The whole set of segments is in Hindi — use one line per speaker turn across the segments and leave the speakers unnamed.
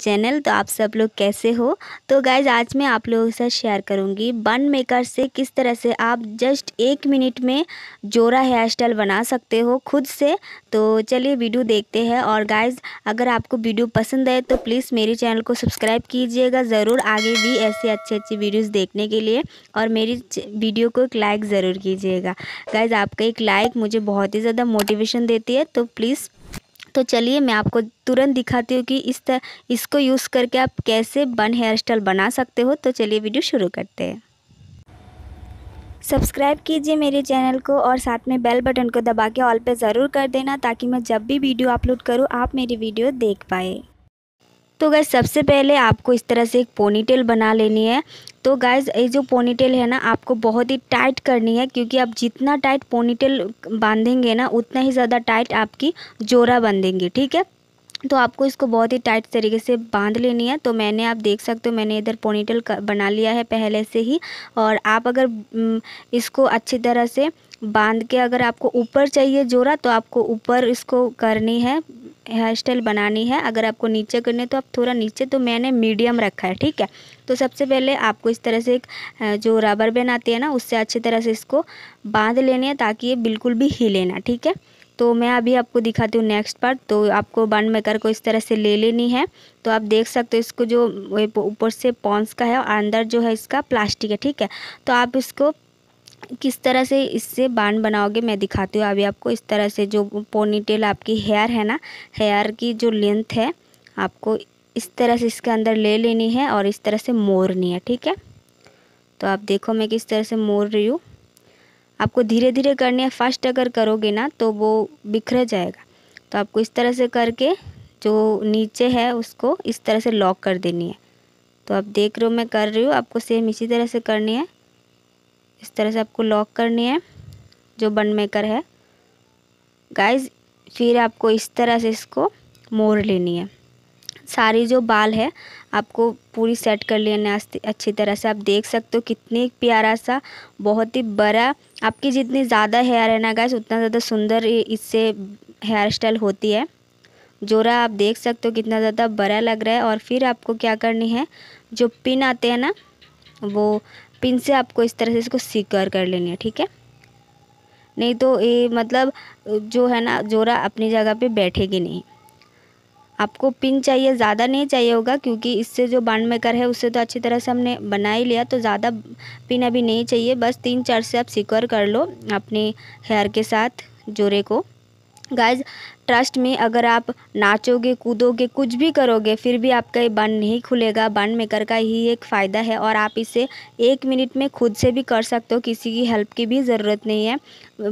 चैनल तो आप सब लोग कैसे हो तो गाइज आज मैं आप लोगों के साथ शेयर करूंगी बन मेकर से किस तरह से आप जस्ट एक मिनट में जोरा हेयर स्टाइल बना सकते हो खुद से तो चलिए वीडियो देखते हैं और गाइज अगर आपको वीडियो पसंद आए तो प्लीज़ मेरे चैनल को सब्सक्राइब कीजिएगा ज़रूर आगे भी ऐसे अच्छे अच्छे वीडियोज़ देखने के लिए और मेरी वीडियो को एक लाइक ज़रूर कीजिएगा गाइज़ आपका एक लाइक मुझे बहुत ही ज़्यादा मोटिवेशन देती है तो प्लीज़ तो चलिए मैं आपको तुरंत दिखाती हूँ कि इस तरह इसको यूज़ करके आप कैसे बन हेयर स्टाइल बना सकते हो तो चलिए वीडियो शुरू करते हैं सब्सक्राइब कीजिए मेरे चैनल को और साथ में बेल बटन को दबा के ऑल पे ज़रूर कर देना ताकि मैं जब भी वीडियो अपलोड करूँ आप मेरी वीडियो देख पाए तो गैस सबसे पहले आपको इस तरह से एक पोनीटेल बना लेनी है तो गाइज ये जो पोनीटेल है ना आपको बहुत ही टाइट करनी है क्योंकि आप जितना टाइट पोनीटेल बांधेंगे ना उतना ही ज़्यादा टाइट आपकी जोरा बांधेंगे ठीक है तो आपको इसको बहुत ही टाइट तरीके से बांध लेनी है तो मैंने आप देख सकते हो मैंने इधर पोनीटेल बना लिया है पहले से ही और आप अगर इसको अच्छी तरह से बांध के अगर आपको ऊपर चाहिए जोड़ा तो आपको ऊपर इसको करनी है हेयर स्टाइल बनानी है अगर आपको नीचे करनी है तो आप थोड़ा नीचे तो मैंने मीडियम रखा है ठीक है तो सबसे पहले आपको इस तरह से एक जो रबर बैन आती है ना उससे अच्छी तरह से इसको बांध लेनी है ताकि ये बिल्कुल भी हिले ना ठीक है तो मैं अभी आपको दिखाती हूँ नेक्स्ट पार्ट तो आपको बन मेकर को इस तरह से ले लेनी है तो आप देख सकते हो इसको जो ऊपर से पॉन्स का है और अंदर जो है इसका प्लास्टिक है ठीक है तो आप इसको किस तरह से इससे बांध बनाओगे मैं दिखाती हूँ अभी आपको इस तरह से जो पोनीटेल आपकी हेयर है ना हेयर की जो लेंथ है आपको इस तरह से इसके अंदर ले लेनी है और इस तरह से मोड़नी है ठीक है तो आप देखो मैं किस तरह से मोड़ रही हूँ आपको धीरे धीरे करनी है फास्ट अगर करोगे ना तो वो बिखर जाएगा तो आपको इस तरह से करके जो नीचे है उसको इस तरह से लॉक कर देनी है तो आप देख रहे हो मैं कर रही हूँ आपको सेम इसी तरह से करनी है इस तरह से आपको लॉक करनी है जो बन मेकर है गाइस फिर आपको इस तरह से इसको मोड़ लेनी है सारी जो बाल है आपको पूरी सेट कर लेने अच्छी तरह से आप देख सकते हो कितने प्यारा सा बहुत ही बड़ा आपकी जितनी ज़्यादा हेयर है ना गाइस उतना ज़्यादा सुंदर इससे हेयर स्टाइल होती है जोरा आप देख सकते हो कितना ज़्यादा बड़ा लग रहा है और फिर आपको क्या करनी है जो पिन आते हैं ना वो पिन से आपको इस तरह से इसको सिक्योर कर लेनी है ठीक है नहीं तो ये मतलब जो है ना जोरा अपनी जगह पे बैठेगी नहीं आपको पिन चाहिए ज़्यादा नहीं चाहिए होगा क्योंकि इससे जो बांड मेकर है उससे तो अच्छी तरह से हमने बना ही लिया तो ज़्यादा पिन अभी नहीं चाहिए बस तीन चार से आप सिक्योर कर लो अपने हेयर के साथ जोरे को गाइज ट्रस्ट में अगर आप नाचोगे कूदोगे कुछ भी करोगे फिर भी आपका ये बन नहीं खुलेगा बन मेकर का ही एक फ़ायदा है और आप इसे एक मिनट में खुद से भी कर सकते हो किसी की हेल्प की भी ज़रूरत नहीं है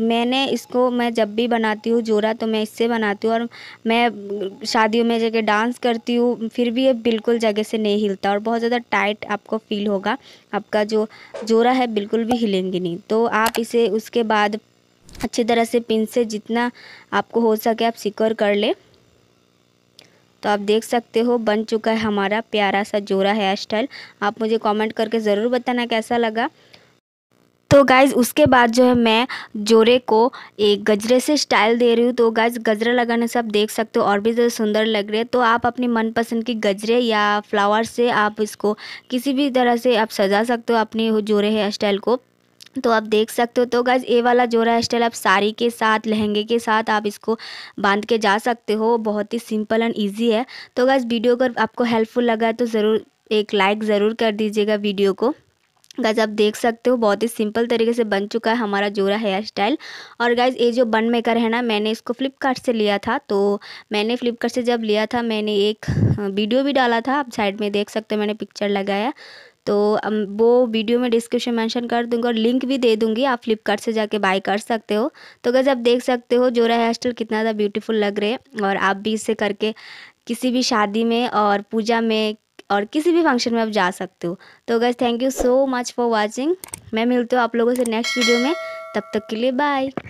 मैंने इसको मैं जब भी बनाती हूँ जोरा तो मैं इससे बनाती हूँ और मैं शादियों में जगह डांस करती हूँ फिर भी ये बिल्कुल जगह से नहीं हिलता और बहुत ज़्यादा टाइट आपको फील होगा आपका जो जोरा है बिल्कुल भी हिलेंगे नहीं तो आप इसे उसके बाद अच्छी तरह से पिन से जितना आपको हो सके आप सिक्योर कर ले तो आप देख सकते हो बन चुका है हमारा प्यारा सा जोरा हेयर स्टाइल आप मुझे कमेंट करके ज़रूर बताना कैसा लगा तो गाइज़ उसके बाद जो है मैं जोरे को एक गजरे से स्टाइल दे रही हूँ तो गाइज़ गजरा लगाने से आप देख सकते हो और भी ज़्यादा सुंदर लग रहे हैं तो आप अपनी मनपसंद की गजरे या फ्लावर से आप इसको किसी भी तरह से आप सजा सकते हो अपने जोरे हेयर स्टाइल को तो आप देख सकते हो तो गज़ ये वाला जोरा स्टाइल आप साड़ी के साथ लहंगे के साथ आप इसको बांध के जा सकते हो बहुत ही सिंपल एंड इजी है तो गज़ वीडियो अगर आपको हेल्पफुल लगा है तो ज़रूर एक लाइक ज़रूर कर दीजिएगा वीडियो को गाइज आप देख सकते हो बहुत ही सिंपल तरीके से बन चुका है हमारा जोरा हेयर स्टाइल और गाइज ये जो बन मेकर है ना मैंने इसको फ्लिपकार्ट से लिया था तो मैंने फ्लिपकार्ट से जब लिया था मैंने एक वीडियो हाँ, भी डाला था आप साइड में देख सकते हो मैंने पिक्चर लगाया तो वो वीडियो में डिस्क्रिप्शन मेंशन कर दूंगी और लिंक भी दे दूंगी आप फ्लिपकार्ट से जाके बाय कर सकते हो तो गज़ आप देख सकते हो जोरा हेयर स्टाइल कितना ज़्यादा ब्यूटीफुल लग रहे हैं और आप भी इसे करके किसी भी शादी में और पूजा में और किसी भी फंक्शन में आप जा सकते हो तो guys thank you so much for watching मैं मिलती हूँ आप लोगों से नेक्स्ट वीडियो में तब तक के लिए बाय